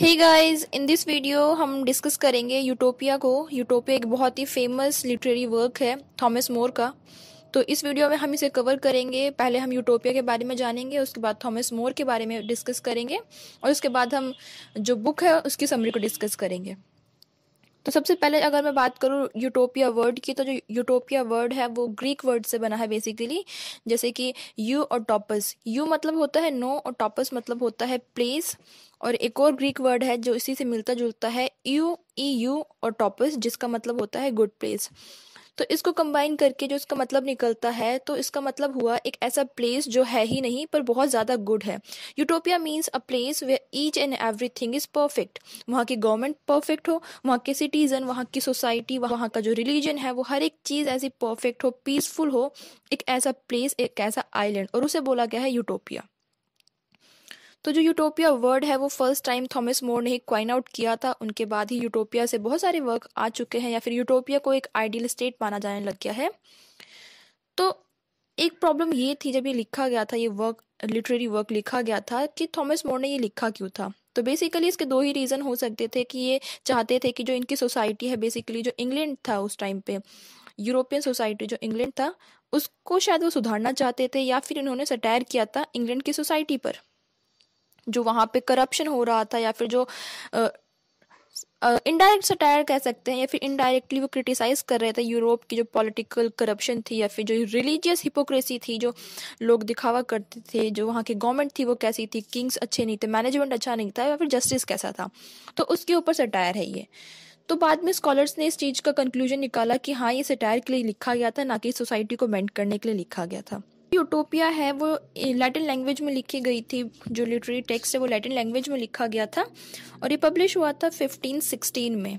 hey guys in this video हम discuss करेंगे Utopia को यूटोपिया एक बहुत ही फेमस लिटरेरी वर्क है थॉमस मोर का तो इस वीडियो में हम इसे कवर करेंगे पहले हम यूटोपिया के बारे में जानेंगे उसके बाद थॉमस मोर के बारे में डिस्कस करेंगे और उसके बाद हम जो बुक है उसकी समरी को डिस्कस करेंगे तो सबसे पहले अगर मैं बात करूँ यूटोपिया वर्ड की तो जो यूटोपिया वर्ड है वो ग्रीक वर्ड से बना है बेसिकली जैसे कि यू और टॉपस यू मतलब होता है नो और टॉपस मतलब होता है प्लेस और एक और ग्रीक वर्ड है जो इसी से मिलता जुलता है यू ई यू और टॉपिस जिसका मतलब होता है गुड प्लेस तो इसको कंबाइन करके जो इसका मतलब निकलता है तो इसका मतलब हुआ एक ऐसा प्लेस जो है ही नहीं पर बहुत ज़्यादा गुड है Utopia means a place way each and everything is perfect वहाँ की गवर्नमेंट परफेक्ट हो वहाँ के सिटीज़न वहाँ की सोसाइटी वहाँ का जो रिलीजन है वो हर एक चीज़ ऐसी परफेक्ट हो पीसफुल हो एक ऐसा प्लेस एक ऐसा आइलैंड और उसे बोला गया है यूटोपिया तो जो यूटोपिया वर्ड है वो फर्स्ट टाइम थॉमस मोर ने क्वाइन आउट किया था उनके बाद ही यूटोपिया से बहुत सारे वर्क आ चुके हैं या फिर यूटोपिया को एक आइडियल स्टेट माना जाने लग गया है तो एक प्रॉब्लम ये थी जब ये लिखा गया था ये वर्क लिटरेरी वर्क लिखा गया था कि थॉमस मोर ने ये लिखा क्यों था तो बेसिकली इसके दो ही रीज़न हो सकते थे कि ये चाहते थे कि जो इनकी सोसाइटी है बेसिकली जो इंग्लैंड था उस टाइम पे यूरोपियन सोसाइटी जो इंग्लैंड था उसको शायद वो सुधारना चाहते थे या फिर इन्होंने सटायर किया था इंग्लैंड की सोसाइटी पर जो वहाँ पे करप्शन हो रहा था या फिर जो इनडायरेक्ट सटायर कह सकते हैं या फिर इनडायरेक्टली वो क्रिटिसाइज कर रहे थे यूरोप की जो पॉलिटिकल करप्शन थी या फिर जो रिलीजियस हिपोक्रेसी थी जो लोग दिखावा करते थे जो वहाँ की गवर्नमेंट थी वो कैसी थी किंग्स अच्छे नहीं थे मैनेजमेंट अच्छा नहीं था या फिर जस्टिस कैसा था तो उसके ऊपर सटायर है ये तो बाद में स्कॉलर्स ने इस चीज़ का कंक्लूजन निकाला कि हाँ ये सटायर के लिए लिखा गया था ना कि सोसाइटी को मेंट करने के लिए लिखा गया था यूटोपिया है वो लैटिन लैंग्वेज में लिखी गई थी जो लिटरेरी टेक्स्ट है वो लैटिन लैंग्वेज में लिखा गया था और ये पब्लिश हुआ था 1516 में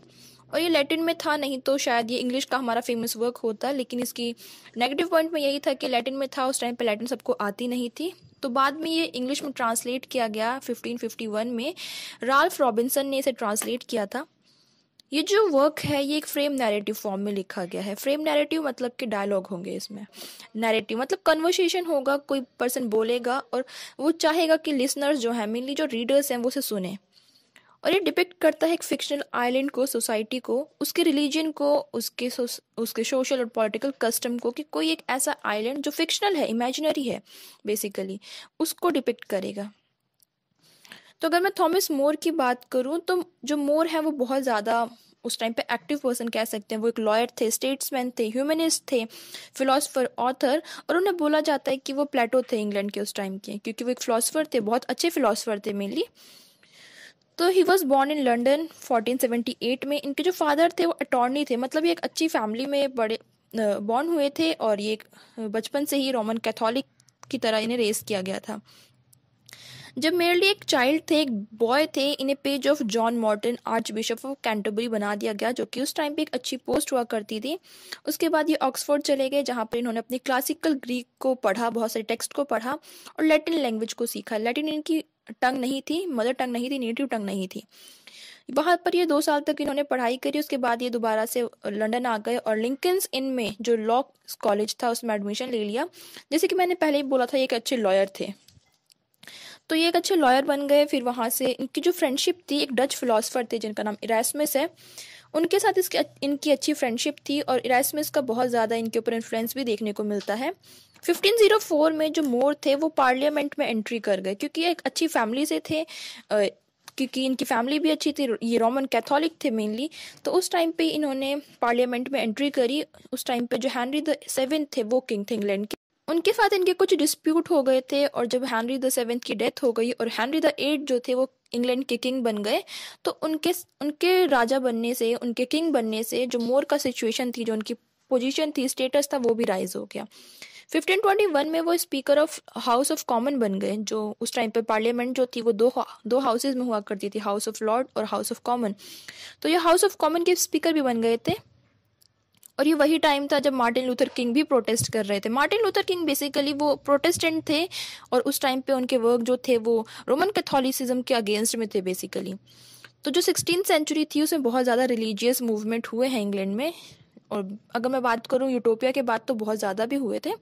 और ये लैटिन में था नहीं तो शायद ये इंग्लिश का हमारा फेमस वर्क होता लेकिन इसकी नेगेटिव पॉइंट में यही था कि लैटिन में था उस टाइम पर लैटिन सबको आती नहीं थी तो बाद में ये इंग्लिश में ट्रांसलेट किया गया 1551 में राल्फ रॉबिन्सन ने इसे ट्रांसलेट किया था ये जो वर्क है ये एक फ्रेम नैरेटिव फॉर्म में लिखा गया है फ्रेम नैरेटिव मतलब कि डायलॉग होंगे इसमें नैरेटिव मतलब कन्वर्सेशन होगा कोई पर्सन बोलेगा और वो चाहेगा कि लिसनर्स जो हैं मेनली जो रीडर्स हैं वो उसे सुने और ये डिपिक्ट करता है एक फिक्शनल आइलैंड को सोसाइटी को उसके रिलीजन को उसके उसके सोशल और पॉलिटिकल कस्टम को कि कोई एक ऐसा आइलैंड जो फिक्शनल है इमेजिनरी है बेसिकली उसको डिपिक्ट करेगा तो अगर मैं थॉमस मोर की बात करूँ तो जो मोर है वो बहुत ज़्यादा उस टाइम पे एक्टिव पर्सन कह सकते हैं वो एक लॉयर थे स्टेट्समैन थे ह्यूमनिस्ट थे फिलोसोफर ऑथर और उन्हें बोला जाता है कि वो प्लेटो थे इंग्लैंड के उस टाइम के क्योंकि वो एक फिलोसफर थे बहुत अच्छे फिलोसोफर थे मेनली तो he was born in London 1478 में इनके जो फादर थे वो अटॉर्नी थे मतलब ये एक अच्छी फैमिली में बड़े बॉर्न हुए थे और ये बचपन से ही रोमन कैथोलिक की तरह इन्हें रेस किया गया था जब मेरे लिए एक चाइल्ड थे एक बॉय थे इन्हें page of John Morton archbishop of Canterbury बना दिया गया जो कि उस टाइम पे एक अच्छी पोस्ट हुआ करती थी उसके बाद ये ऑक्सफोर्ड चले गए जहाँ पर इन्होंने अपने क्लासिकल ग्रीक को पढ़ा बहुत सारे टेक्स्ट को पढ़ा और लैटिन लैंग्वेज को सीखा लैटिन इनकी टंग नहीं थी मदर टंग नहीं थी नेटिव टंग नहीं थी वहाँ पर ये दो साल तक इन्होंने पढ़ाई करी उसके बाद ये दोबारा से लंदन आ गए और लिंकन्स इन में जो लॉ कॉलेज था उसमें एडमिशन ले लिया जैसे कि मैंने पहले ही बोला था ये एक अच्छे लॉयर थे तो ये एक अच्छे लॉयर बन गए फिर वहाँ से इनकी जो फ्रेंडशिप थी एक डच फिलोसफर थे जिनका नाम इरासमस है उनके साथ इसकी इनकी अच्छी फ्रेंडशिप थी और इरासमस का बहुत ज़्यादा इनके ऊपर इन्फ्लुएंस भी देखने को मिलता है 1504 में जो मोर थे वो पार्लियामेंट में एंट्री कर गए क्योंकि एक अच्छी फैमिली से थे क्योंकि इनकी फैमिली भी अच्छी थी ये रोमन कैथोलिक थे मेनली तो उस टाइम पे इन्होंने पार्लियामेंट में एंट्री करी उस टाइम पे जो हैंनरी द सेवन थे वो किंग थे इंग्लैंड के उनके साथ इनके कुछ डिस्प्यूट हो गए थे और जब हैनरी द सेवेंथ की डेथ हो गई और हैनरी द एट जो थे वो इंग्लैंड के किंग बन गए तो उनके उनके राजा बनने से उनके किंग बनने से जो मोर का सिचुएशन थी जो उनकी पोजीशन थी स्टेटस था वो भी राइज हो गया 1521 में वो speaker of house of common बन गए जो उस टाइम पे पार्लियामेंट जो थी वो दो दो हाउसेज में हुआ करती थी हाउस ऑफ लॉर्ड और हाउस ऑफ कॉमन तो ये हाउस ऑफ कॉमन के स्पीकर भी बन गए थे और ये वही टाइम था जब मार्टिन लूथर किंग भी प्रोटेस्ट कर रहे थे मार्टिन लूथर किंग बेसिकली वो प्रोटेस्टेंट थे और उस टाइम पे उनके वर्क जो थे वो रोमन कैथोलिसिज्म के अगेंस्ट में थे बेसिकली तो जो सिक्सटीन सेंचुरी थी उसमें बहुत ज़्यादा रिलीजियस मूवमेंट हुए हैं इंग्लैंड में और अगर मैं बात करूँ यूटोपिया के बाद तो बहुत ज़्यादा भी हुए थे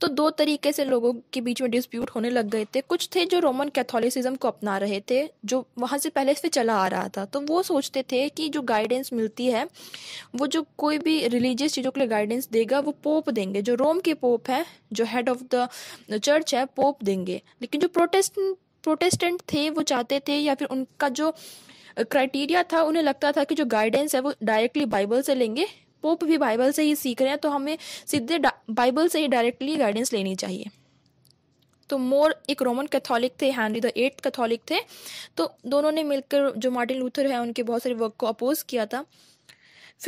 तो दो तरीके से लोगों के बीच में डिस्प्यूट होने लग गए थे कुछ थे जो रोमन कैथोलिसिज्म को अपना रहे थे जो वहाँ से पहले से चला आ रहा था तो वो सोचते थे कि जो गाइडेंस मिलती है वो जो कोई भी रिलीजियस चीज़ों के लिए गाइडेंस देगा वो पोप देंगे जो रोम के पोप है जो हेड ऑफ द चर्च है पोप देंगे लेकिन जो प्रोटेस्ट प्रोटेस्टेंट थे वो चाहते थे या फिर उनका जो क्राइटेरिया था उन्हें लगता था कि जो गाइडेंस है वो डायरेक्टली बाइबल से लेंगे पोप भी बाइबल से ही सीख रहे हैं तो हमें सीधे बाइबल से ही डायरेक्टली गाइडेंस लेनी चाहिए तो मोर एक रोमन कैथोलिक थे हैंनरी द एट कैथोलिक थे तो दोनों ने मिलकर जो मार्टिन लूथर है उनके बहुत सारे वर्क को अपोज किया था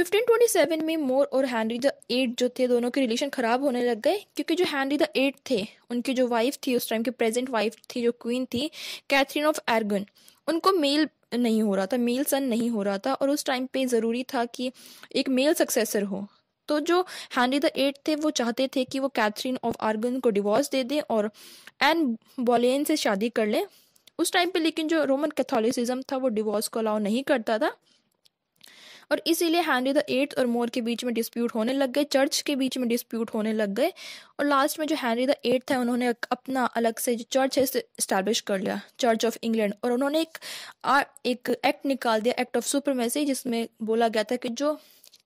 1527 में मोर और हैनरी द एट जो थे दोनों के रिलेशन ख़राब होने लग गए क्योंकि जो हैनरी द एट थे उनकी जो वाइफ थी उस टाइम की प्रेजेंट वाइफ थी जो क्वीन थी कैथरीन ऑफ एर्गन उनको मेल नहीं हो रहा था मेल सन नहीं हो रहा था और उस टाइम पे ज़रूरी था कि एक मेल सक्सेसर हो तो जो हैनरी द एट थे वो चाहते थे कि वो कैथरीन ऑफ आर्गन को डिवोर्स दे दें और एन बोलेन से शादी कर लें उस टाइम पे लेकिन जो रोमन कैथोलिसिज्म था वो डिवोर्स को अलाउ नहीं करता था और इसीलिए हैनरी द एट्थ और मोर के बीच में डिस्प्यूट होने लग गए चर्च के बीच में डिस्प्यूट होने लग गए और लास्ट में जो हैनरी द एट्थ है उन्होंने अपना अलग से जो चर्च है इस्टेब्लिश कर लिया चर्च ऑफ इंग्लैंड और उन्होंने एक एक एक्ट निकाल दिया एक्ट ऑफ सुपरमेसी जिसमें बोला गया था कि जो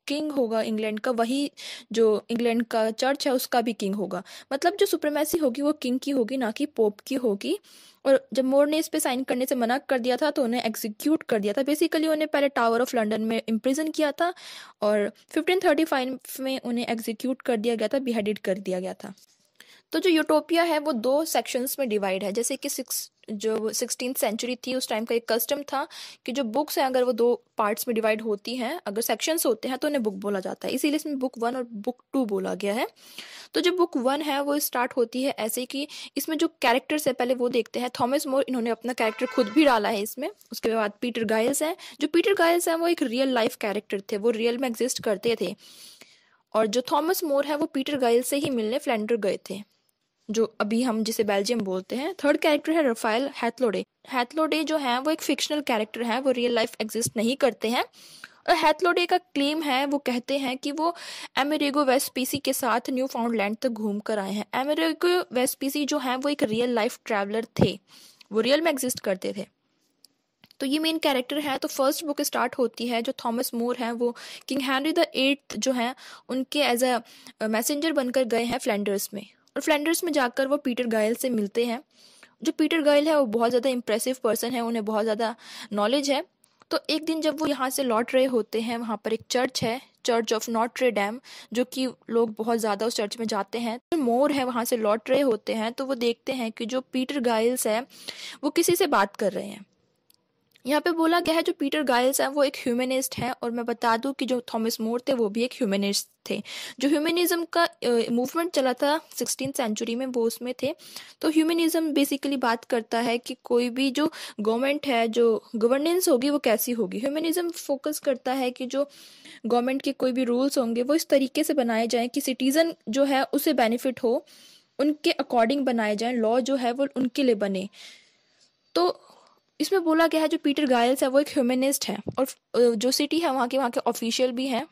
किंग होगा इंग्लैंड का वही जो इंग्लैंड का चर्च है उसका भी किंग होगा मतलब जो सुप्रीमेसी होगी वो किंग की होगी ना कि पोप की होगी और जब मोर ने इस पे साइन करने से मना कर दिया था तो उन्हें एग्जीक्यूट कर दिया था बेसिकली उन्हें पहले टावर ऑफ लंदन में इम्प्रिजन किया था और 1535 में उन्हें एग्जीक्यूट कर दिया गया था बिहेडिट कर दिया गया था तो जो यूटोपिया है वो दो सेक्शंस में डिवाइड है जैसे कि सिक्स जो सिक्सटीन सेंचुरी थी उस टाइम का एक कस्टम था कि जो बुक्स हैं अगर वो दो पार्ट्स में डिवाइड होती हैं अगर सेक्शंस होते हैं तो उन्हें बुक बोला जाता है इसीलिए इसमें बुक वन और बुक टू बोला गया है तो जो बुक वन है वो स्टार्ट होती है ऐसे कि इसमें जो कैरेक्टर्स है पहले वो देखते हैं थॉमस मोर इन्होंने अपना कैरेक्टर खुद भी डाला है इसमें उसके बाद पीटर गायल्स हैं जो पीटर गायल्स हैं वो एक रियल लाइफ कैरेक्टर थे वो रियल में एग्जिस्ट करते थे और जो थॉमस मोर है वो पीटर गायल से ही मिलने फ्लैंडर गए थे जो अभी हम जिसे बेल्जियम बोलते हैं थर्ड कैरेक्टर है रफाइल हैथलोडे हैथलोडे जो है वो एक फिक्शनल कैरेक्टर है वो रियल लाइफ एग्जिस्ट नहीं करते हैं और हैथलोडे का क्लेम है वो कहते हैं कि वो एमेरेगो वेस्पीसी के साथ न्यू फाउंडलैंड तक घूम कर आए हैं एमेरेगो वेस्पीसी जो है वो एक रियल लाइफ ट्रैवलर थे वो रियल में एग्जिस्ट करते थे तो ये मेन कैरेक्टर है तो फर्स्ट बुक स्टार्ट होती है जो थॉमस मोर है वो किंग हैनरी द एट्थ जो है उनके एज अ मैसेंजर बनकर गए हैं फ्लैंडर्स में और फ्लैंडर्स में जाकर वो पीटर गायल से मिलते हैं जो पीटर गायल है वो बहुत ज़्यादा इम्प्रेसिव पर्सन है उन्हें बहुत ज़्यादा नॉलेज है तो एक दिन जब वो यहाँ से लौट रहे होते हैं वहाँ पर एक चर्च है चर्च ऑफ नॉट्रे डैम जो कि लोग बहुत ज़्यादा उस चर्च में जाते हैं तो मोर है वहाँ से लौट रहे होते हैं तो वो देखते हैं कि जो पीटर गाइल्स है वो किसी से बात कर रहे हैं यहाँ पे बोला गया है जो पीटर गाइल्स हैं वो एक ह्यूमनिस्ट हैं और मैं बता दूं कि जो थॉमस मोर थे वो भी एक ह्यूमनिस्ट थे जो ह्यूमनिज्म का मूवमेंट चला था सिक्सटीन सेंचुरी में वो उसमें थे तो ह्यूमनिज्म बेसिकली बात करता है कि कोई भी जो गवर्नमेंट है जो गवर्नेंस होगी वो कैसी होगी ह्यूमनिज्म फोकस करता है कि जो गवर्नमेंट के कोई भी रूल्स होंगे वो इस तरीके से बनाए जाएँ कि सिटीज़न जो है उसे बेनिफिट हो उनके अकॉर्डिंग बनाए जाएँ लॉ जो है वो उनके लिए बने तो इसमें बोला गया है जो पीटर गायल्स है वो एक ह्यूमनिस्ट है और जो सिटी है वहाँ के वहाँ के ऑफिशियल भी हैं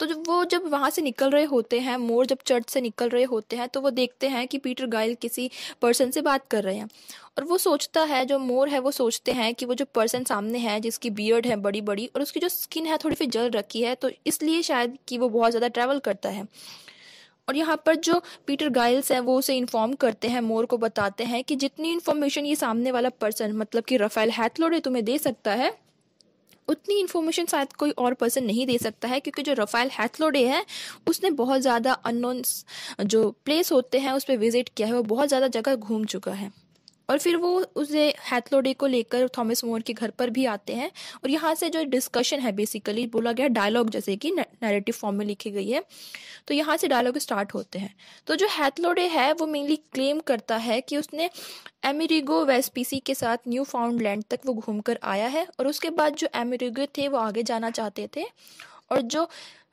तो जब वो जब वहाँ से निकल रहे होते हैं मोर जब चर्च से निकल रहे होते हैं तो वो देखते हैं कि पीटर गायल किसी पर्सन से बात कर रहे हैं और वो सोचता है जो मोर है वो सोचते हैं कि वो जो पर्सन सामने है जिसकी बियर्ड है बड़ी बड़ी और उसकी जो स्किन है थोड़ी सी जल रखी है तो इसलिए शायद कि वो बहुत ज़्यादा ट्रैवल करता है और यहाँ पर जो पीटर गाइल्स हैं वो उसे इन्फॉर्म करते हैं मोर को बताते हैं कि जितनी इन्फॉर्मेशन ये सामने वाला पर्सन मतलब कि रफेल हैथलोडे तुम्हें दे सकता है उतनी इन्फॉर्मेशन शायद कोई और पर्सन नहीं दे सकता है क्योंकि जो रफाइल हैथलोडे है उसने बहुत ज़्यादा अननोन जो प्लेस होते हैं उस पर विजिट किया है वो बहुत ज़्यादा जगह घूम चुका है और फिर वो उसे हैथलोडे को लेकर थॉमस मोर के घर पर भी आते हैं और यहाँ से जो डिस्कशन है बेसिकली बोला गया डायलॉग जैसे कि नैरेटिव फॉर्म में लिखी गई है तो यहाँ से डायलॉग स्टार्ट होते हैं तो जो हैथलोडे है वो मेनली क्लेम करता है कि उसने एमिरिगो वेस्पीसी के साथ न्यू फाउंड लैंड तक वो घूम आया है और उसके बाद जो एमिरिगो थे वो आगे जाना चाहते थे और जो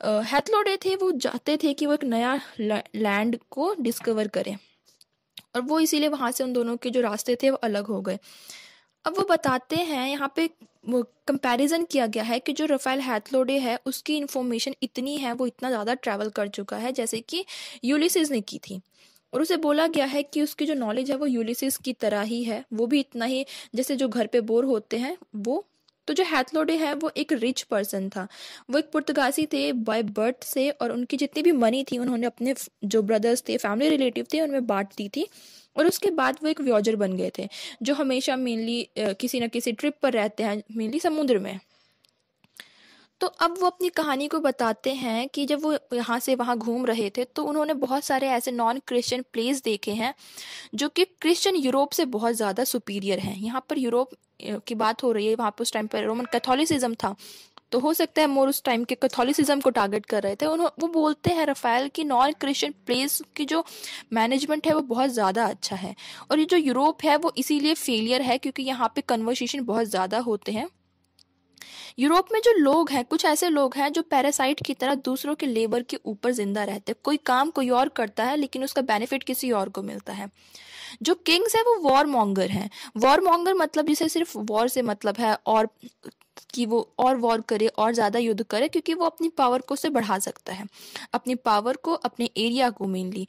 हैथलोडे थे वो चाहते थे कि वो एक नया लैंड को डिस्कवर करें और वो इसीलिए वहाँ से उन दोनों के जो रास्ते थे वो अलग हो गए अब वो बताते हैं यहाँ पे कंपैरिजन किया गया है कि जो रफ़ेल हैथलोडे है उसकी इन्फॉर्मेशन इतनी है वो इतना ज़्यादा ट्रैवल कर चुका है जैसे कि यूलिसिस ने की थी और उसे बोला गया है कि उसकी जो नॉलेज है वो यूलिसिस की तरह ही है वो भी इतना ही जैसे जो घर पे बोर होते हैं वो तो जो हैथलोडे है वो एक रिच पर्सन था वो एक पुर्तगासी थे बाय बर्थ से और उनकी जितनी भी मनी थी उन्होंने अपने जो ब्रदर्स थे फैमिली रिलेटिव थे उनमें बांट दी थी और उसके बाद वो एक व्योजर बन गए थे जो हमेशा मेनली किसी न किसी ट्रिप पर रहते हैं मेनली समुद्र में तो अब वो अपनी कहानी को बताते हैं कि जब वो यहाँ से वहाँ घूम रहे थे तो उन्होंने बहुत सारे ऐसे नॉन क्रिश्चियन प्लेस देखे हैं जो कि क्रिश्चियन यूरोप से बहुत ज़्यादा सुपीरियर हैं यहाँ पर यूरोप की बात हो रही है वहाँ पर उस टाइम पर रोमन कैथोलिसिज्म था तो हो सकता है मोर उस टाइम के कैथोलिसिज्म को टारगेट कर रहे थे उन्होंने वो बोलते हैं रफ़ाइल की नॉन क्रिश्चियन प्लेस की जो मैनेजमेंट है वो बहुत ज़्यादा अच्छा है और ये जो यूरोप है वो इसीलिए फेलियर है क्योंकि यहाँ पे कन्वर्सेशन बहुत ज़्यादा होते हैं यूरोप में जो लोग हैं कुछ ऐसे लोग हैं जो पैरासाइट की तरह दूसरों के लेबर के ऊपर जिंदा रहते हैं कोई काम कोई और करता है लेकिन उसका बेनिफिट किसी और को मिलता है जो किंग्स है वो वॉर मॉन्गर हैं वॉर मॉन्गर मतलब जिसे सिर्फ वॉर से मतलब है और कि वो और वॉर करे और ज़्यादा युद्ध करे क्योंकि वो अपनी पावर को से बढ़ा सकता है अपनी पावर को अपने एरिया को मेनली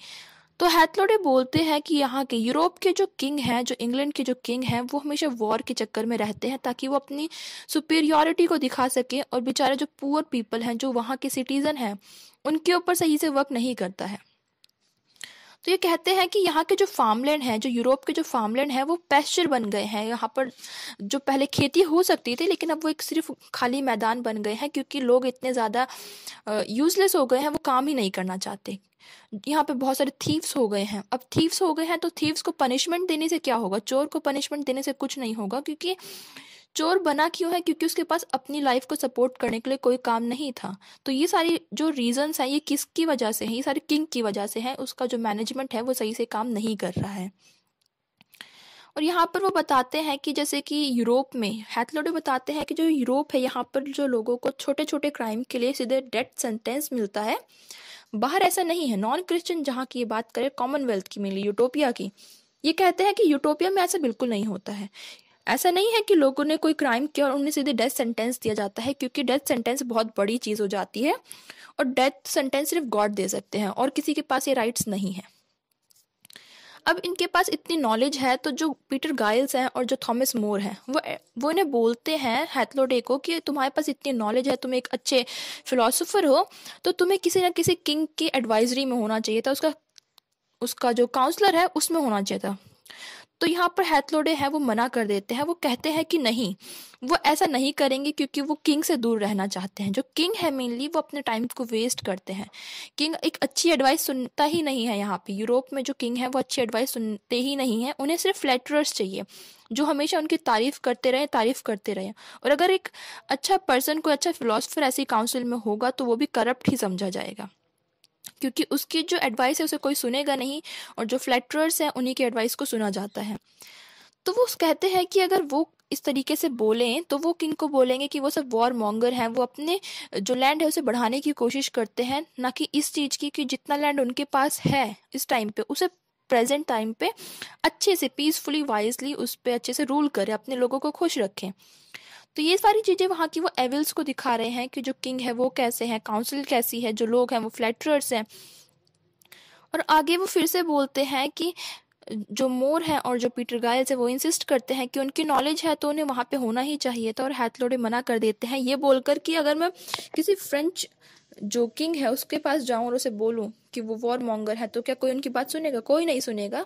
तो हैथलोडे बोलते हैं कि यहाँ के यूरोप के जो किंग हैं जो इंग्लैंड के जो किंग हैं वो हमेशा वॉर के चक्कर में रहते हैं ताकि वो अपनी सुपेरियोरिटी को दिखा सकें और बेचारे जो पुअर पीपल हैं जो वहाँ के सिटीज़न हैं उनके ऊपर सही से वर्क नहीं करता है तो ये कहते हैं कि यहाँ के जो फार्मलैंड हैं जो यूरोप के जो फार्मलैंड हैं वो पेस्चर बन गए हैं यहाँ पर जो पहले खेती हो सकती थी लेकिन अब वो एक सिर्फ खाली मैदान बन गए हैं क्योंकि लोग इतने ज़्यादा यूजलेस हो गए हैं वो काम ही नहीं करना चाहते यहाँ पे बहुत सारे थीव्स हो गए हैं अब थीव्स हो गए हैं तो थीव्स को पनिशमेंट देने से क्या होगा चोर को पनिशमेंट देने से कुछ नहीं होगा क्योंकि चोर बना क्यों है क्योंकि उसके पास अपनी लाइफ को सपोर्ट करने के लिए कोई काम नहीं था तो ये सारी जो रीजंस हैं ये किसकी वजह से हैं ये सारे किंग की वजह से हैं उसका जो मैनेजमेंट है वो सही से काम नहीं कर रहा है और यहाँ पर वो बताते हैं कि जैसे कि यूरोप में हैथलोडे बताते हैं कि जो यूरोप है यहाँ पर जो लोगों को छोटे छोटे क्राइम के लिए सीधे डेथ सेंटेंस मिलता है बाहर ऐसा नहीं है नॉन क्रिश्चियन जहाँ की ये बात करें कॉमनवेल्थ की मिली यूटोपिया की ये कहते हैं कि यूटोपिया में ऐसा बिल्कुल नहीं होता है ऐसा नहीं है कि लोगों ने कोई क्राइम किया और उन्हें सीधे डेथ सेंटेंस दिया जाता है क्योंकि डेथ सेंटेंस बहुत बड़ी चीज़ हो जाती है और डेथ सेंटेंस सिर्फ गॉड दे सकते हैं और किसी के पास ये राइट्स नहीं है अब इनके पास इतनी नॉलेज है तो जो पीटर गाइल्स हैं और जो थॉमस मोर हैं वो वो इन्हें बोलते हैं हैथलोडे को कि तुम्हारे पास इतनी नॉलेज है तुम एक अच्छे फिलोसोफर हो तो तुम्हें किसी ना किसी किंग की एडवाइजरी में होना चाहिए था उसका उसका जो काउंसलर है उसमें होना चाहिए था तो यहाँ पर हैथलोडे हैं वो मना कर देते हैं वो कहते हैं कि नहीं वो ऐसा नहीं करेंगे क्योंकि वो किंग से दूर रहना चाहते हैं जो किंग है मेनली वो अपने टाइम को वेस्ट करते हैं किंग एक अच्छी एडवाइस सुनता ही नहीं है यहाँ पे यूरोप में जो किंग है वो अच्छी एडवाइस सुनते ही नहीं है उन्हें सिर्फ लेटरर्स चाहिए जो हमेशा उनकी तारीफ करते रहे तारीफ करते रहे और अगर एक अच्छा पर्सन कोई अच्छा फिलोसफर ऐसी काउंसिल में होगा तो वो भी करप्ट ही समझा जाएगा क्योंकि उसकी जो एडवाइस है उसे कोई सुनेगा नहीं और जो फ्लैटरर्स हैं उन्हीं की एडवाइस को सुना जाता है तो वो कहते हैं कि अगर वो इस तरीके से बोलें तो वो किंग को बोलेंगे कि वो सब वॉर मॉन्गर हैं वो अपने जो लैंड है उसे बढ़ाने की कोशिश करते हैं ना कि इस चीज़ की कि जितना लैंड उनके पास है इस टाइम पे उसे प्रेजेंट टाइम पे अच्छे से पीसफुली वाइजली उस पर अच्छे से रूल करें अपने लोगों को खुश रखें तो ये सारी चीज़ें वहाँ की वो एविल्स को दिखा रहे हैं कि जो किंग है वो कैसे हैं काउंसिल कैसी है जो लोग हैं वो फ्लैटरर्स हैं और आगे वो फिर से बोलते हैं कि जो मोर है और जो पीटर गायल्स है वो इंसिस्ट करते हैं कि उनकी नॉलेज है तो उन्हें वहाँ पे होना ही चाहिए था और हैथलोडे मना कर देते हैं ये बोलकर कि अगर मैं किसी फ्रेंच जो किंग है उसके पास जाऊँ और उसे बोलूँ कि वो वॉर मॉन्गर है तो क्या कोई उनकी बात सुनेगा कोई नहीं सुनेगा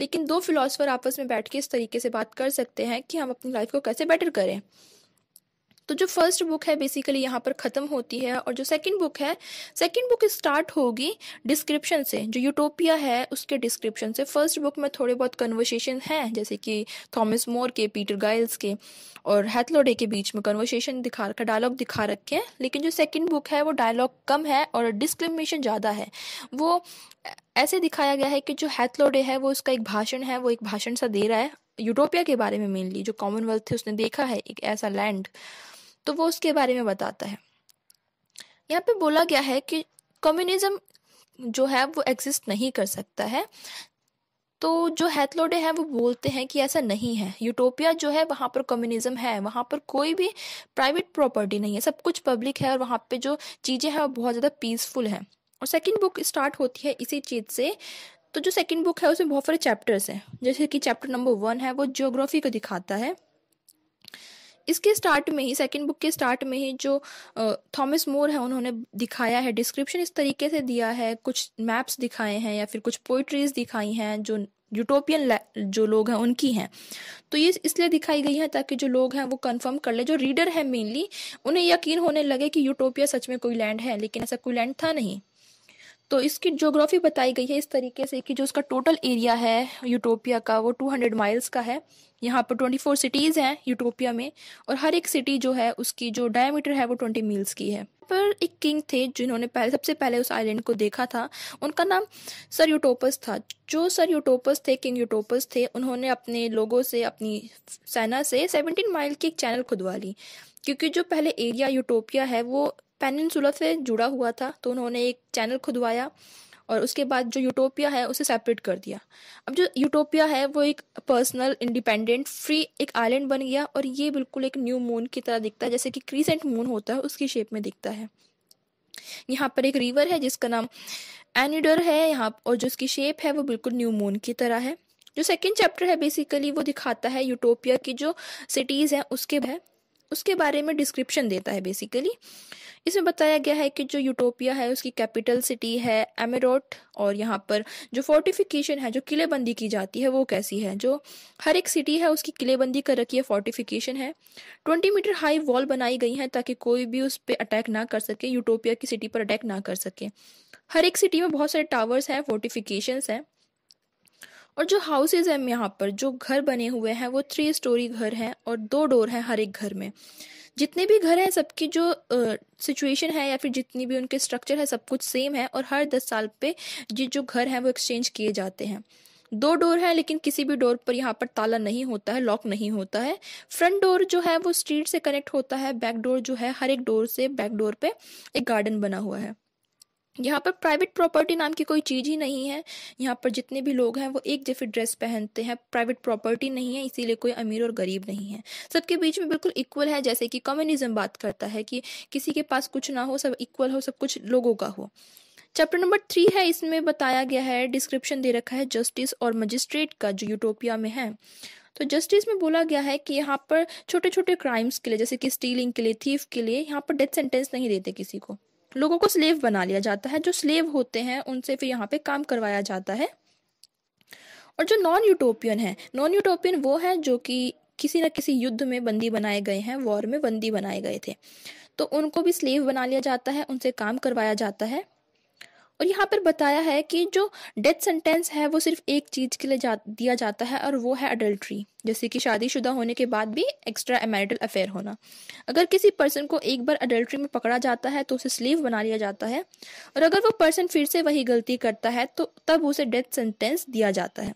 लेकिन दो फिलोसफर आपस में बैठ के इस तरीके से बात कर सकते हैं कि हम अपनी लाइफ को कैसे बेटर करें तो जो फर्स्ट बुक है बेसिकली यहाँ पर ख़त्म होती है और जो सेकेंड बुक है सेकेंड बुक स्टार्ट होगी डिस्क्रिप्शन से जो यूटोपिया है उसके डिस्क्रिप्शन से फर्स्ट बुक में थोड़े बहुत कन्वर्सेशन हैं जैसे कि थॉमस मोर के पीटर गाइल्स के और हैथलोडे के बीच में कन्वर्सेशन दिखा रखा डायलॉग दिखा रखे हैं लेकिन जो सेकेंड बुक है वो डायलॉग कम है और डिस्क्रिमिनेशन ज़्यादा है वो ऐसे दिखाया गया है कि जो हैथलोडे है वो उसका एक भाषण है वो एक भाषण सा दे रहा है यूटोपिया के बारे में मेनली जो कॉमनवेल्थ थे उसने देखा है एक ऐसा लैंड तो वो उसके बारे में बताता है यहाँ पे बोला गया है कि कम्युनिज्म जो है वो एग्जिस्ट नहीं कर सकता है तो जो हैथलोडे हैं वो बोलते हैं कि ऐसा नहीं है यूटोपिया जो है वहाँ पर कम्युनिज्म है वहाँ पर कोई भी प्राइवेट प्रॉपर्टी नहीं है सब कुछ पब्लिक है और वहाँ पे जो चीज़ें हैं वो बहुत ज़्यादा पीसफुल हैं और सेकंड बुक स्टार्ट होती है इसी चीज़ से तो जो सेकंड बुक है उसमें बहुत सारे चैप्टर्स हैं जैसे कि चैप्टर नंबर वन है वो जियोग्राफी को दिखाता है इसके स्टार्ट में ही सेकेंड बुक के स्टार्ट में ही जो थॉमस मोर है उन्होंने दिखाया है डिस्क्रिप्शन इस तरीके से दिया है कुछ मैप्स दिखाए हैं या फिर कुछ पोइट्रीज दिखाई हैं जो यूटोपियन जो लोग हैं उनकी हैं तो ये इसलिए दिखाई गई है ताकि जो लोग हैं वो कंफर्म कर ले जो रीडर है मेनली उन्हें यकीन होने लगे कि यूटोपिया सच में कोई लैंड है लेकिन ऐसा कोई लैंड था नहीं तो इसकी जोग्राफी बताई गई है इस तरीके से कि जो उसका टोटल एरिया है यूटोपिया का वो 200 माइल्स का है यहाँ पर 24 सिटीज़ हैं यूटोपिया में और हर एक सिटी जो है उसकी जो डायमीटर है वो 20 मील्स की है पर एक किंग थे जिन्होंने पहले सबसे पहले उस आइलैंड को देखा था उनका नाम सर यूटोपस था जो सर यूटोपस थे किंग यूटोपस थे उन्होंने अपने लोगों से अपनी सेना से 17 माइल की एक चैनल खुदवा ली क्योंकि जो पहले एरिया यूटोपिया है वो पेनिनसुला से जुड़ा हुआ था तो उन्होंने एक चैनल खुदवाया और उसके बाद जो यूटोपिया है उसे सेपरेट कर दिया अब जो यूटोपिया है वो एक पर्सनल इंडिपेंडेंट फ्री एक आइलैंड बन गया और ये बिल्कुल एक न्यू मून की तरह दिखता है जैसे कि क्रीसेंट मून होता है उसकी शेप में दिखता है यहाँ पर एक रिवर है जिसका नाम एनिडर है यहाँ और जो उसकी शेप है वो बिल्कुल न्यू मून की तरह है जो सेकेंड चैप्टर है बेसिकली वो दिखाता है यूटोपिया की जो सिटीज़ हैं उसके है उसके बारे में डिस्क्रिप्शन देता है बेसिकली इसमें बताया गया है कि जो यूटोपिया है उसकी कैपिटल सिटी है एमेरोट और यहाँ पर जो फोर्टिफिकेशन है जो किलेबंदी की जाती है वो कैसी है जो हर एक सिटी है उसकी किलेबंदी कर रखी है फोर्टिफिकेशन है ट्वेंटी मीटर हाई वॉल बनाई गई है ताकि कोई भी उस पर अटैक ना कर सके यूटोपिया की सिटी पर अटैक ना कर सके हर एक सिटी में बहुत सारे टावर्स हैं फोर्टिफिकेशन हैं और जो हाउसेज हैं यहाँ पर जो घर बने हुए हैं वो थ्री स्टोरी घर हैं और दो डोर हैं हर एक घर में जितने भी घर हैं सबकी जो सिचुएशन है या फिर जितनी भी उनके स्ट्रक्चर है सब कुछ सेम है और हर दस साल पे ये जो घर हैं वो एक्सचेंज किए जाते हैं दो डोर है लेकिन किसी भी डोर पर यहाँ पर ताला नहीं होता है लॉक नहीं होता है फ्रंट डोर जो है वो स्ट्रीट से कनेक्ट होता है बैक डोर जो है हर एक डोर से बैक डोर पे एक गार्डन बना हुआ है यहाँ पर प्राइवेट प्रॉपर्टी नाम की कोई चीज़ ही नहीं है यहाँ पर जितने भी लोग हैं वो एक जैसे ड्रेस पहनते हैं प्राइवेट प्रॉपर्टी नहीं है इसीलिए कोई अमीर और गरीब नहीं है सबके बीच में बिल्कुल इक्वल है जैसे कि कम्युनिज्म बात करता है कि किसी के पास कुछ ना हो सब इक्वल हो सब कुछ लोगों का हो चैप्टर नंबर थ्री है इसमें बताया गया है डिस्क्रिप्शन दे रखा है जस्टिस और मजिस्ट्रेट का जो यूटोपिया में है तो जस्टिस में बोला गया है कि यहाँ पर छोटे छोटे क्राइम्स के लिए जैसे कि स्टीलिंग के लिए थीफ के लिए यहाँ पर डेथ सेंटेंस नहीं देते किसी को लोगों को स्लेव बना लिया जाता है जो स्लेव होते हैं उनसे फिर यहाँ पे काम करवाया जाता है और जो नॉन यूटोपियन है नॉन यूटोपियन वो है जो कि किसी न किसी युद्ध में बंदी बनाए गए हैं वॉर में बंदी बनाए गए थे तो उनको भी स्लेव बना लिया जाता है उनसे काम करवाया जाता है और यहाँ पर बताया है कि जो डेथ सेंटेंस है वो सिर्फ एक चीज़ के लिए जा, दिया जाता है और वो है अडल्ट्री जैसे कि शादीशुदा होने के बाद भी एक्स्ट्रा अमेरिटल अफेयर होना अगर किसी पर्सन को एक बार अडल्ट्री में पकड़ा जाता है तो उसे स्लीव बना लिया जाता है और अगर वो पर्सन फिर से वही गलती करता है तो तब उसे डेथ सेंटेंस दिया जाता है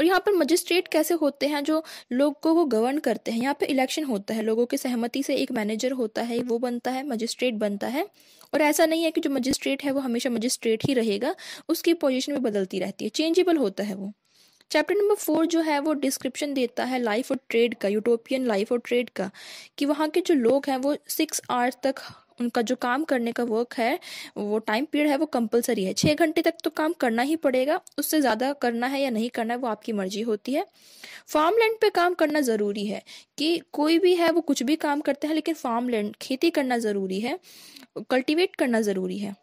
और यहाँ पर मजिस्ट्रेट कैसे होते हैं जो लोगों को गवर्न करते हैं यहाँ पर इलेक्शन होता है लोगों की सहमति से एक मैनेजर होता है वो बनता है मजिस्ट्रेट बनता है और ऐसा नहीं है कि जो मजिस्ट्रेट है वो हमेशा मजिस्ट्रेट ही रहेगा उसकी पोजिशन भी बदलती रहती है चेंजेबल होता है वो चैप्टर नंबर फोर जो है वो डिस्क्रिप्शन देता है लाइफ और ट्रेड का यूटोपियन लाइफ और ट्रेड का कि वहाँ के जो लोग हैं वो सिक्स आवर्स तक उनका जो काम करने का वर्क है वो टाइम पीरियड है वो कंपलसरी है छः घंटे तक तो काम करना ही पड़ेगा उससे ज़्यादा करना है या नहीं करना है वो आपकी मर्जी होती है फार्म लैंड पर काम करना ज़रूरी है कि कोई भी है वो कुछ भी काम करता है लेकिन फार्म लैंड खेती करना ज़रूरी है कल्टिवेट करना ज़रूरी है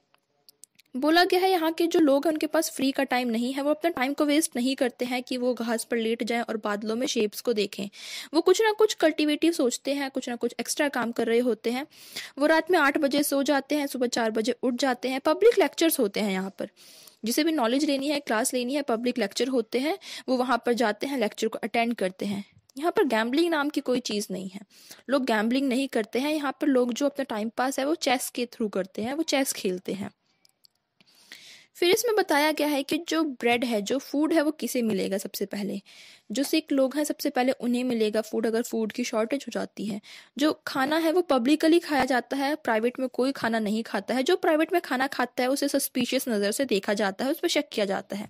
बोला गया है यहाँ के जो लोग हैं उनके पास फ्री का टाइम नहीं है वो अपना टाइम को वेस्ट नहीं करते हैं कि वो घास पर लेट जाएं और बादलों में शेप्स को देखें वो कुछ ना कुछ कल्टिवेटिव सोचते हैं कुछ ना कुछ एक्स्ट्रा काम कर रहे होते हैं वो रात में आठ बजे सो जाते हैं सुबह चार बजे उठ जाते हैं पब्लिक लेक्चर्स होते हैं यहाँ पर जिसे भी नॉलेज लेनी है क्लास लेनी है पब्लिक लेक्चर होते हैं वो वहाँ पर जाते हैं लेक्चर को अटेंड करते हैं यहाँ पर गैम्बलिंग नाम की कोई चीज़ नहीं है लोग गैम्बलिंग नहीं करते हैं यहाँ पर लोग जो अपना टाइम पास है वो चेस के थ्रू करते हैं वो चेस खेलते हैं फिर इसमें बताया गया है कि जो ब्रेड है जो फूड है वो किसे मिलेगा सबसे पहले जो सिख लोग हैं सबसे पहले उन्हें मिलेगा फूड अगर फूड की शॉर्टेज हो जाती है जो खाना है वो पब्लिकली खाया जाता है प्राइवेट में कोई खाना नहीं खाता है जो प्राइवेट में खाना खाता है उसे सस्पिशियस नज़र से देखा जाता है उस पर शक किया जाता है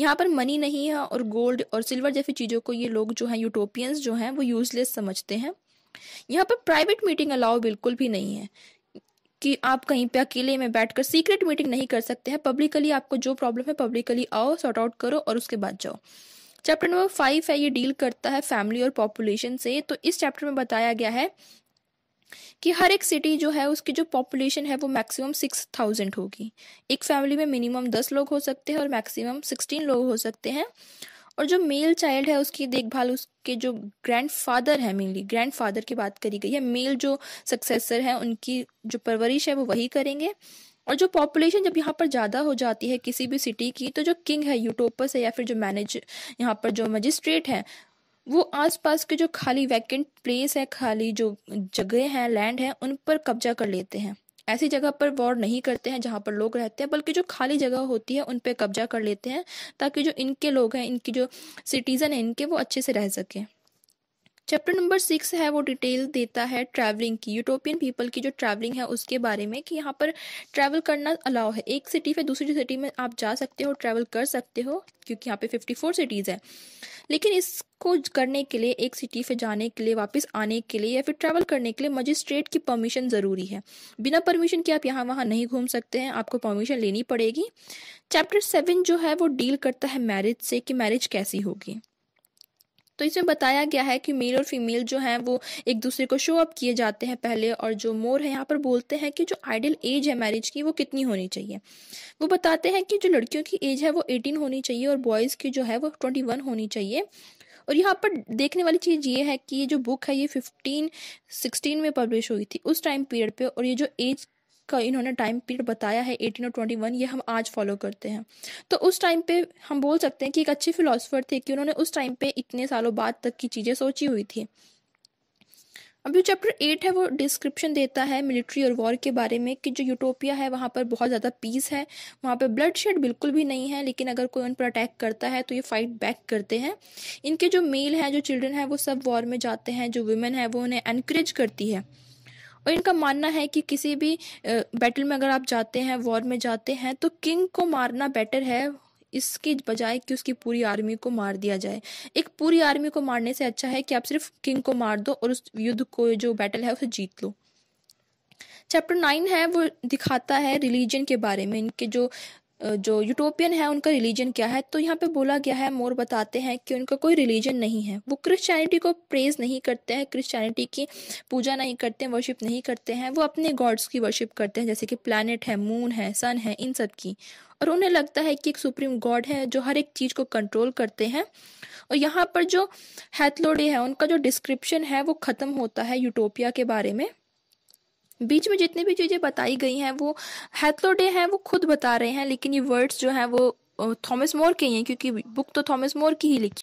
यहाँ पर मनी नहीं है और गोल्ड और सिल्वर जैसी चीज़ों को ये लोग जो हैं यूटोपियंस जो हैं वो यूजलेस समझते हैं यहाँ पर प्राइवेट मीटिंग अलाउ बिल्कुल भी नहीं है कि आप कहीं पे अकेले में बैठकर सीक्रेट मीटिंग नहीं कर सकते हैं पब्लिकली आपको जो प्रॉब्लम है पब्लिकली आओ सॉर्ट आउट करो और उसके बाद जाओ चैप्टर नंबर फाइव है ये डील करता है फैमिली और पॉपुलेशन से तो इस चैप्टर में बताया गया है कि हर एक सिटी जो है उसकी जो पॉपुलेशन है वो मैक्सिमम सिक्स थाउजेंड होगी एक फैमिली में मिनिमम दस लोग हो सकते हैं और मैक्सिमम सिक्सटीन लोग हो सकते हैं और जो मेल चाइल्ड है उसकी देखभाल उसके जो ग्रैंडफादर है मेनली ग्रैंडफादर की बात करी गई है मेल जो सक्सेसर है उनकी जो परवरिश है वो वही करेंगे और जो पॉपुलेशन जब यहाँ पर ज़्यादा हो जाती है किसी भी सिटी की तो जो किंग है यूटोपस है या फिर जो मैनेज यहाँ पर जो मजिस्ट्रेट है वो आसपास के जो खाली वैकेंट प्लेस है खाली जो जगह हैं लैंड है उन पर कब्जा कर लेते हैं ऐसी जगह पर वॉर नहीं करते हैं जहाँ पर लोग रहते हैं बल्कि जो खाली जगह होती है उन पर कब्जा कर लेते हैं ताकि जो इनके लोग हैं इनकी जो सिटीज़न है इनके वो अच्छे से रह सकें चैप्टर नंबर सिक्स है वो डिटेल देता है ट्रैवलिंग की यूटोपियन पीपल की जो ट्रैवलिंग है उसके बारे में कि यहाँ पर ट्रैवल करना अलाउ है एक सिटी से दूसरी सिटी में आप जा सकते हो ट्रैवल कर सकते हो क्योंकि यहाँ पे 54 सिटीज़ है लेकिन इसको करने के लिए एक सिटी से जाने के लिए वापस आने के लिए या फिर ट्रैवल करने के लिए मजिस्ट्रेट की परमिशन ज़रूरी है बिना परमिशन के आप यहाँ वहाँ नहीं घूम सकते हैं आपको परमिशन लेनी पड़ेगी चैप्टर सेवन जो है वो डील करता है मैरिज से कि मैरिज कैसी होगी तो इसमें बताया गया है कि मेल और फीमेल जो हैं वो एक दूसरे को शो अप किए जाते हैं पहले और जो मोर है यहाँ पर बोलते हैं कि जो आइडियल एज है मैरिज की वो कितनी होनी चाहिए वो बताते हैं कि जो लड़कियों की एज है वो एटीन होनी चाहिए और बॉयज़ की जो है वो ट्वेंटी वन होनी चाहिए और यहाँ पर देखने वाली चीज़ ये है कि ये जो बुक है ये फिफ्टीन सिक्सटीन में पब्लिश हुई थी उस टाइम पीरियड पे और ये जो एज का इन्होंने टाइम पीरियड बताया है एटीन और ट्वेंटी वन ये हम आज फॉलो करते हैं तो उस टाइम पे हम बोल सकते हैं कि एक अच्छे फिलोसफर थे कि उन्होंने उस टाइम पे इतने सालों बाद तक की चीज़ें सोची हुई थी अब जो चैप्टर एट है वो डिस्क्रिप्शन देता है मिलिट्री और वॉर के बारे में कि जो यूटोपिया है वहाँ पर बहुत ज़्यादा पीस है वहाँ पर ब्लड शेड बिल्कुल भी नहीं है लेकिन अगर कोई उन पर अटैक करता है तो ये फाइट बैक करते हैं इनके जो मेल हैं जो चिल्ड्रन हैं वो सब वॉर में जाते हैं जो वुमेन है वो उन्हें एनकरेज करती है और इनका मानना है कि किसी भी बैटल में अगर आप जाते हैं वॉर में जाते हैं तो किंग को मारना बेटर है इसके बजाय कि उसकी पूरी आर्मी को मार दिया जाए एक पूरी आर्मी को मारने से अच्छा है कि आप सिर्फ किंग को मार दो और उस युद्ध को जो बैटल है उसे जीत लो चैप्टर नाइन है वो दिखाता है रिलीजन के बारे में इनके जो जो यूटोपियन है उनका रिलीजन क्या है तो यहाँ पे बोला गया है मोर बताते हैं कि उनका कोई रिलीजन नहीं है वो क्रिश्चियनिटी को प्रेज नहीं करते हैं क्रिश्चियनिटी की पूजा नहीं करते हैं वर्शिप नहीं करते हैं वो अपने गॉड्स की वर्शिप करते हैं जैसे कि प्लानट है मून है सन है इन सब की और उन्हें लगता है कि एक सुप्रीम गॉड है जो हर एक चीज़ को कंट्रोल करते हैं और यहाँ पर जो हैथलोडे है उनका जो डिस्क्रिप्शन है वो ख़त्म होता है यूटोपिया के बारे में बीच में जितनी भी चीज़ें बताई गई हैं वो हैथलोडे हैं वो खुद बता रहे हैं लेकिन ये वर्ड्स जो हैं वो थॉमस मोर के ही हैं क्योंकि बुक तो थॉमस मोर की ही लिखी